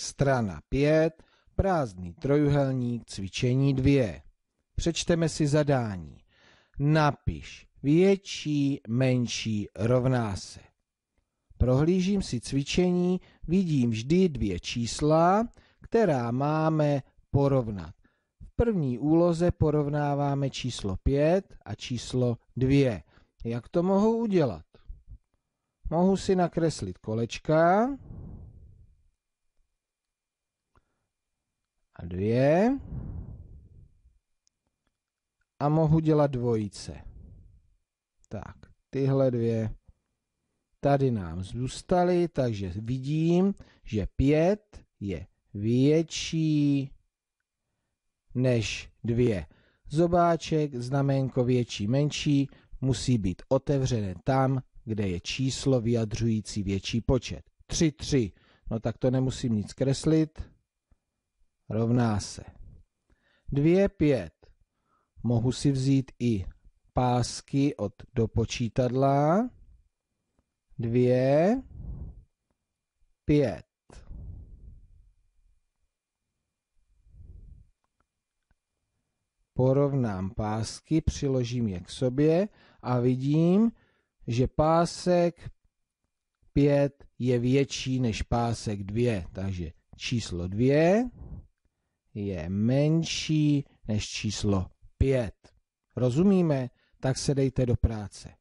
Strana 5, prázdný trojuhelník, cvičení 2. Přečteme si zadání. Napiš větší, menší rovná se. Prohlížím si cvičení, vidím vždy dvě čísla, která máme porovnat. V první úloze porovnáváme číslo 5 a číslo 2. Jak to mohu udělat? Mohu si nakreslit kolečka, a dvě. A mohu dělat dvojice. Tak, tyhle dvě tady nám zůstaly, takže vidím, že pět je větší než dvě. Zobáček, znamenko větší, menší, musí být otevřené tam, kde je číslo vyjadřující větší počet. 3, 3. No tak to nemusím nic kreslit rovná se 2, 5. Mohu si vzít i pásky od dopočítadla. počítadla. 2, 5. Porovnám pásky, přiložím je k sobě a vidím, že pásek 5 je větší než pásek 2, takže číslo 2 je menší než číslo 5. Rozumíme? Tak se dejte do práce.